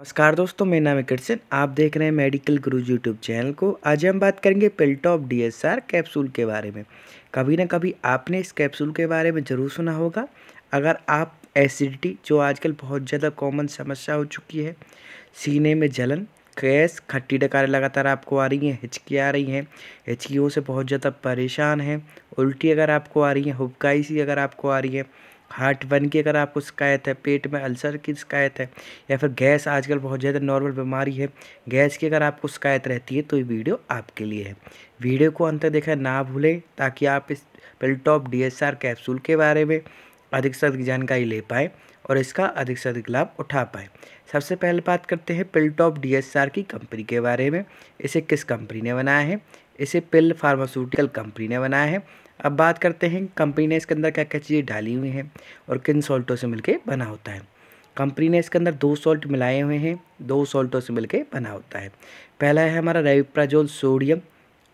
नमस्कार दोस्तों मेरा नाम है कृष्ण आप देख रहे हैं मेडिकल ग्रुज यूट्यूब चैनल को आज हम बात करेंगे एस डीएसआर कैप्सूल के बारे में कभी ना कभी आपने इस कैप्सूल के बारे में ज़रूर सुना होगा अगर आप एसिडिटी जो आजकल बहुत ज़्यादा कॉमन समस्या हो चुकी है सीने में जलन गैस खट्टी डकारें लगातार आपको आ रही हैं हिचकी आ रही हैं हिचकियों से बहुत ज़्यादा परेशान हैं उल्टी अगर आपको आ रही है हुबकाई सी अगर आपको आ रही है हार्ट वन की अगर आपको शिकायत है पेट में अल्सर की शिकायत है या फिर गैस आजकल बहुत ज़्यादा नॉर्मल बीमारी है गैस की अगर आपको शिकायत रहती है तो ये वीडियो आपके लिए है वीडियो को अंत देखा ना भूलें ताकि आप इस पिल्टॉप डी कैप्सूल के बारे में अधिक से अधिक जानकारी ले पाएँ और इसका अधिक से अधिक लाभ उठा पाएँ सबसे पहले बात करते हैं एस आर की कंपनी के बारे में इसे किस कंपनी ने बनाया है इसे पिल फार्मास्यूटिकल कंपनी ने बनाया है अब बात करते हैं कंपनी ने इसके अंदर क्या क्या चीज़ें डाली हुई हैं और किन सॉल्टों से मिलके बना होता है कंपनी ने इसके अंदर दो सॉल्ट मिलाए हुए हैं दो सॉल्टों से मिलके बना होता है पहला है हमारा रेविप्राजोल सोडियम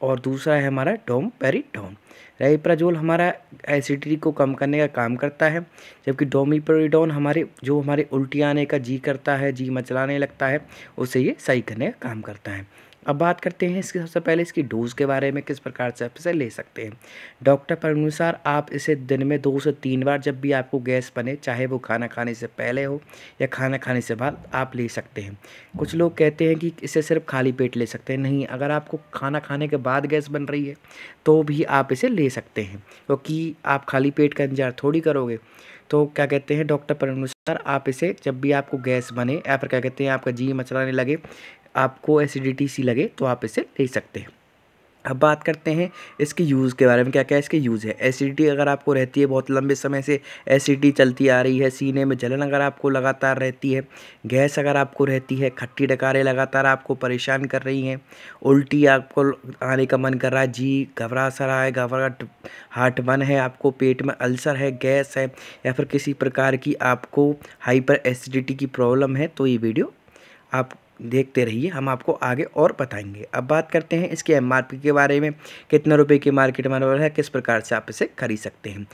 और दूसरा है हमारा डोम पेरीडोम रेविप्राजोल हमारा एसिडिटी को कम करने का काम करता है जबकि डोमीपेरीडोन हमारे जो हमारे उल्टी आने का जी करता है जी मचलाने लगता है उसे ये सही करने का काम करता है अब बात करते हैं इसके सबसे पहले इसकी डोज़ के बारे में किस प्रकार से आप इसे ले सकते हैं डॉक्टर पर अनुसार आप इसे दिन में दो से तीन बार जब भी आपको गैस बने चाहे वो खाना खाने से पहले हो या खाना खाने से बाद आप ले सकते हैं कुछ लोग कहते हैं कि इसे सिर्फ खाली पेट ले सकते हैं नहीं अगर आपको खाना खाने के बाद गैस बन रही है तो भी आप इसे ले सकते हैं क्योंकि तो आप खाली पेट का इंतजार थोड़ी करोगे तो क्या कहते हैं डॉक्टर पर अनुसार आप इसे जब भी आपको गैस बने या फिर क्या कहते हैं आपका जी मचलाने लगे आपको एसिडिटी सी लगे तो आप इसे ले सकते हैं अब बात करते हैं इसके यूज़ के बारे में क्या क्या इसके यूज़ है एसिडिटी अगर आपको रहती है बहुत लंबे समय से एसिडिटी चलती आ रही है सीने में जलन अगर आपको लगातार रहती है गैस अगर आपको रहती है खट्टी डकारें लगातार आपको परेशान कर रही हैं उल्टी आपको आने का मन कर रहा है जी घबरा सा रहा है घबराहट हार्ट बन है आपको पेट में अल्सर है गैस है या फिर किसी प्रकार की आपको हाइपर एसिडिटी की प्रॉब्लम है तो ये वीडियो आप देखते रहिए हम आपको आगे और बताएंगे अब बात करते हैं इसके एम के बारे में कितने रुपए की मार्केट में है किस प्रकार से आप इसे खरीद सकते हैं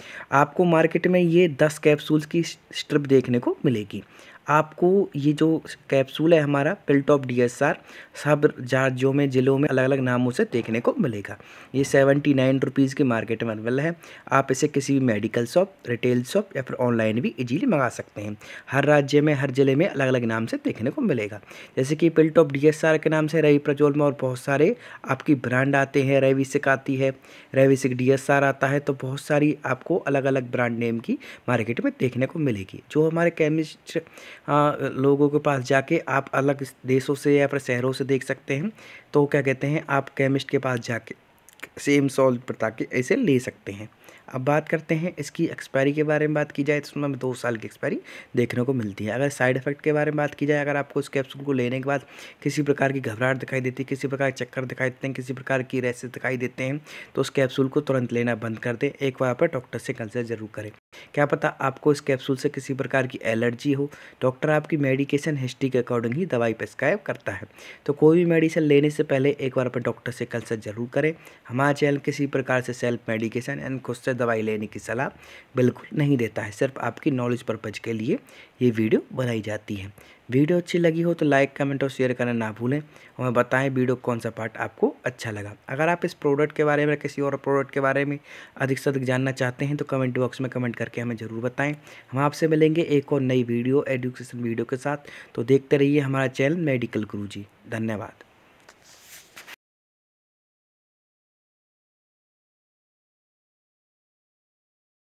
आपको मार्केट में ये दस कैप्सूल्स की स्ट्रिप देखने को मिलेगी आपको ये जो कैप्सूल है हमारा पिलटॉप डी एस आर सब राज्यों में ज़िलों में अलग अलग नामों से देखने को मिलेगा ये सेवेंटी नाइन रुपीज़ की मार्केट में अवेलेबल है आप इसे किसी भी मेडिकल शॉप रिटेल शॉप या फिर ऑनलाइन भी इजीली मंगा सकते हैं हर राज्य में हर ज़िले में अलग अलग नाम से देखने को मिलेगा जैसे कि पिलटॉप डी एस आर के नाम से रवि प्रज्वल में और बहुत सारे आपकी ब्रांड आते हैं रवि सिक आती है रवि सिक डी एस आर आता है तो बहुत सारी आपको अलग अलग ब्रांड नेम की मार्केट में देखने को मिलेगी जो हमारे केमिस्ट लोगों के पास जाके आप अलग देशों से या फिर शहरों से देख सकते हैं तो क्या कहते हैं आप केमिस्ट के पास जाके सेम सॉल्व बता के ऐसे ले सकते हैं अब बात करते हैं इसकी एक्सपायरी के बारे में बात की जाए तो उसमें दो साल की एक्सपायरी देखने को मिलती है अगर साइड इफेक्ट के बारे में बात की जाए अगर आपको इस कैप्सूल को लेने के बाद किसी प्रकार की घबराहट दिखाई देती है किसी प्रकार के चक्कर दिखाई देते हैं किसी प्रकार की रैसे दिखाई देते हैं तो उस कैप्सूल को तुरंत लेना बंद कर दें एक बार पर डॉक्टर से कंसल्ट जरूर करें क्या पता आपको इस कैप्सूल से किसी प्रकार की एलर्जी हो डॉक्टर आपकी मेडिकेशन हिस्ट्री के अकॉर्डिंग ही दवाई प्रिस्क्राइब करता है तो कोई भी मेडिसिन लेने से पहले एक बार पर डॉक्टर से कंसल्ट जरूर करें हमारे ना एल किसी प्रकार से सेल्फ मेडिकेशन एंड खुद से दवाई लेने की सलाह बिल्कुल नहीं देता है सिर्फ आपकी नॉलेज परपज के लिए ये वीडियो बनाई जाती है वीडियो अच्छी लगी हो तो लाइक कमेंट और शेयर करना ना भूलें हमें बताएं वीडियो कौन सा पार्ट आपको अच्छा लगा अगर आप इस प्रोडक्ट के बारे में किसी और प्रोडक्ट के बारे में अधिक से अधिक जानना चाहते हैं तो कमेंट बॉक्स में कमेंट करके हमें ज़रूर बताएं हम आपसे मिलेंगे एक और नई वीडियो एडुकेशन वीडियो के साथ तो देखते रहिए हमारा चैनल मेडिकल गुरु जी धन्यवाद